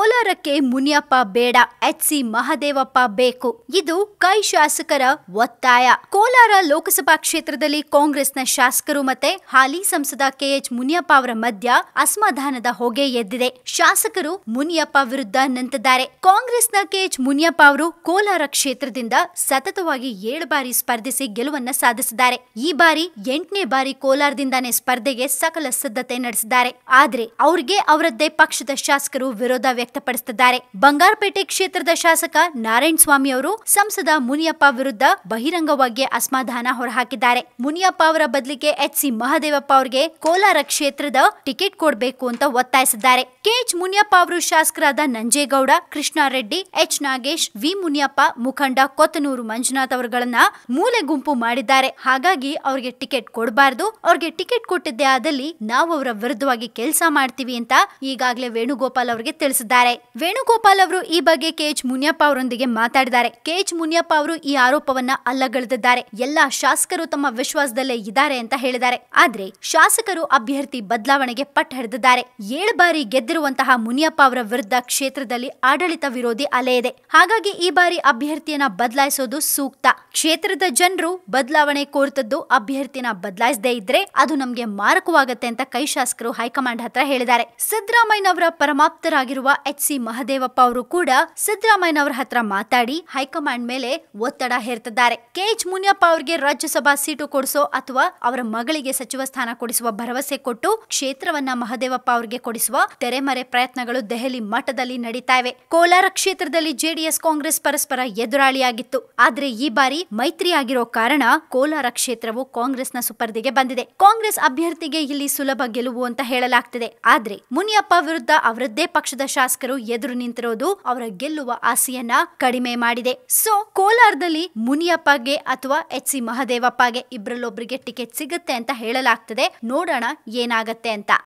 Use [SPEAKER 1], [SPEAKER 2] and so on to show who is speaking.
[SPEAKER 1] ಕೋಲಾರಕ್ಕೆ ಮುನಿಯಪ್ಪ ಬೇಡ H C Mahadevappa ಬೇಕು ಇದು ಕೈ ಶಾಸಕರ ಒತ್ತಾಯ ಕೋಲಾರ ಲೋಕಸಭಾ ಕ್ಷೇತ್ರದಲ್ಲಿ ಕಾಂಗ್ರೆಸ್ನ ಶಾಸಕರು ಮತ್ತೆ ಹಾಲಿ ಸಂಸದ ಕೆ ಎಚ್ ಮುನಿಯಪ್ಪ ಅವರ ಮಧ್ಯ ಅಸಮಾಧಾನದ ಹೊಗೆ ಎದ್ದಿದೆ ಶಾಸಕರು ಮುನಿಯಪ್ಪ ವಿರುದ್ಧ ನಂತಿದ್ದಾರೆ ಕಾಂಗ್ರೆಸ್ನ ಎಚ್ ಮುನಿಯಪ್ಪ ಅವರು ಕೋಲಾರ ಕ್ಷೇತ್ರದಿಂದ ಸತತವಾಗಿ ಏಳು ಬಾರಿ ಸ್ಪರ್ಧಿಸಿ ಗೆಲುವನ್ನ ಸಾಧಿಸಿದ್ದಾರೆ ಈ ಬಾರಿ ಎಂಟನೇ ಬಾರಿ ಕೋಲಾರದಿಂದಾನೇ ಸ್ಪರ್ಧೆಗೆ ಸಕಲ ಸಿದ್ಧತೆ ನಡೆಸಿದ್ದಾರೆ ಆದ್ರೆ ಅವರಿಗೆ ಅವರದ್ದೇ ಪಕ್ಷದ ಶಾಸಕರು ವಿರೋಧ ವ್ಯಕ್ತ ವ್ಯಕ್ತಪಡಿಸಿದ್ದಾರೆ ಬಂಗಾರಪೇಟೆ ಕ್ಷೇತ್ರದ ಶಾಸಕ ನಾರಾಯಣ್ ಸ್ವಾಮಿ ಅವರು ಸಂಸದ ಮುನಿಯಪ್ಪ ವಿರುದ್ಧ ಬಹಿರಂಗವಾಗಿ ಅಸಮಾಧಾನ ಹೊರಹಾಕಿದ್ದಾರೆ ಮುನಿಯಪ್ಪ ಅವರ ಬದಲಿಗೆ ಎಚ್ ಸಿ ಮಹದೇವಪ್ಪ ಅವರಿಗೆ ಕೋಲಾರ ಕ್ಷೇತ್ರದ ಟಿಕೆಟ್ ಕೊಡಬೇಕು ಅಂತ ಒತ್ತಾಯಿಸಿದ್ದಾರೆ ಕೆಎಚ್ ಮುನಿಯಪ್ಪ ಅವರು ಶಾಸಕರಾದ ನಂಜೇಗೌಡ ಕೃಷ್ಣಾರೆಡ್ಡಿ ಎಚ್ ನಾಗೇಶ್ ವಿ ಮುನಿಯಪ್ಪ ಮುಖಂಡ ಕೊತ್ತನೂರು ಮಂಜುನಾಥ್ ಅವರುಗಳನ್ನ ಮೂಲೆ ಗುಂಪು ಮಾಡಿದ್ದಾರೆ ಹಾಗಾಗಿ ಅವರಿಗೆ ಟಿಕೆಟ್ ಕೊಡಬಾರದು ಅವ್ರಿಗೆ ಟಿಕೆಟ್ ಕೊಟ್ಟಿದ್ದೆ ಆದಲ್ಲಿ ನಾವು ಅವರ ವಿರುದ್ಧವಾಗಿ ಕೆಲಸ ಮಾಡ್ತೀವಿ ಅಂತ ಈಗಾಗಲೇ ವೇಣುಗೋಪಾಲ್ ಅವರಿಗೆ ತಿಳಿಸಿದ್ದಾರೆ ಹೇಳಿದ್ದಾರೆ ವೇಣುಗೋಪಾಲ್ ಅವರು ಈ ಬಗ್ಗೆ ಎಚ್ ಮುನಿಯಪ್ಪ ಅವರೊಂದಿಗೆ ಮಾತಾಡಿದ್ದಾರೆ ಎಚ್ ಮುನಿಯಪ್ಪ ಅವರು ಈ ಆರೋಪವನ್ನ ಅಲ್ಲಗಳೆದಿದ್ದಾರೆ ಎಲ್ಲಾ ಶಾಸಕರು ತಮ್ಮ ವಿಶ್ವಾಸದಲ್ಲೇ ಇದ್ದಾರೆ ಅಂತ ಹೇಳಿದ್ದಾರೆ ಆದ್ರೆ ಶಾಸಕರು ಅಭ್ಯರ್ಥಿ ಬದಲಾವಣೆಗೆ ಪಟ್ಟ ಹಿಡಿದಿದ್ದಾರೆ ಏಳು ಬಾರಿ ಗೆದ್ದಿರುವಂತಹ ಮುನಿಯಪ್ಪ ಅವರ ವಿರುದ್ಧ ಕ್ಷೇತ್ರದಲ್ಲಿ ಆಡಳಿತ ವಿರೋಧಿ ಅಲೆ ಇದೆ ಹಾಗಾಗಿ ಈ ಬಾರಿ ಅಭ್ಯರ್ಥಿಯನ್ನ ಬದಲಾಯಿಸೋದು ಸೂಕ್ತ ಕ್ಷೇತ್ರದ ಜನರು ಬದಲಾವಣೆ ಕೋರ್ತದ್ದು ಅಭ್ಯರ್ಥಿನ ಬದಲಾಯಿಸದೇ ಇದ್ರೆ ಅದು ನಮಗೆ ಮಾರಕವಾಗುತ್ತೆ ಅಂತ ಕೈ ಶಾಸಕರು ಹೈಕಮಾಂಡ್ ಹತ್ರ ಹೇಳಿದ್ದಾರೆ ಅವರ ಪರಮಾಪ್ತರಾಗಿರುವ ಎಚ್ ಸಿ ಮಹದೇವಪ್ಪ ಅವರು ಕೂಡ ಸಿದ್ದರಾಮಯ್ಯನವರ ಹತ್ರ ಮಾತಾಡಿ ಹೈಕಮಾಂಡ್ ಮೇಲೆ ಒತ್ತಡ ಹೇರ್ತಿದ್ದಾರೆ ಕೆ ಎಚ್ ಮುನಿಯಪ್ಪ ಅವರಿಗೆ ರಾಜ್ಯಸಭಾ ಸೀಟು ಕೊಡಿಸೋ ಅಥವಾ ಅವರ ಮಗಳಿಗೆ ಸಚಿವ ಸ್ಥಾನ ಕೊಡಿಸುವ ಭರವಸೆ ಕೊಟ್ಟು ಕ್ಷೇತ್ರವನ್ನ ಮಹದೇವಪ್ಪ ಅವರಿಗೆ ಕೊಡಿಸುವ ತೆರೆಮರೆ ಪ್ರಯತ್ನಗಳು ದೆಹಲಿ ಮಠದಲ್ಲಿ ನಡೀತಾ ಇವೆ ಕೋಲಾರ ಕ್ಷೇತ್ರದಲ್ಲಿ ಜೆಡಿಎಸ್ ಕಾಂಗ್ರೆಸ್ ಪರಸ್ಪರ ಎದುರಾಳಿಯಾಗಿತ್ತು ಆದ್ರೆ ಈ ಬಾರಿ ಮೈತ್ರಿ ಆಗಿರೋ ಕಾರಣ ಕೋಲಾರ ಕ್ಷೇತ್ರವು ಕಾಂಗ್ರೆಸ್ನ ಸುಪರ್ದಿಗೆ ಬಂದಿದೆ ಕಾಂಗ್ರೆಸ್ ಅಭ್ಯರ್ಥಿಗೆ ಇಲ್ಲಿ ಸುಲಭ ಗೆಲುವು ಅಂತ ಹೇಳಲಾಗ್ತಿದೆ ಆದ್ರೆ ಮುನಿಯಪ್ಪ ವಿರುದ್ಧ ಅವರದ್ದೇ ಪಕ್ಷದ ಶಾಸಕ ಶಾಸಕರು ಎದುರು ನಿಂತಿರೋದು ಅವರ ಗೆಲ್ಲುವ ಆಸೆಯನ್ನ ಕಡಿಮೆ ಮಾಡಿದೆ ಸೊ ಕೋಲಾರದಲ್ಲಿ ಮುನಿಯಪ್ಪಗೆ ಅಥವಾ ಎಚ್ ಸಿ ಮಹದೇವಪ್ಪಗೆ ಇಬ್ರಲ್ಲೊಬ್ರಿಗೆ ಟಿಕೆಟ್ ಸಿಗುತ್ತೆ ಅಂತ ಹೇಳಲಾಗ್ತದೆ ನೋಡೋಣ ಏನಾಗತ್ತೆ ಅಂತ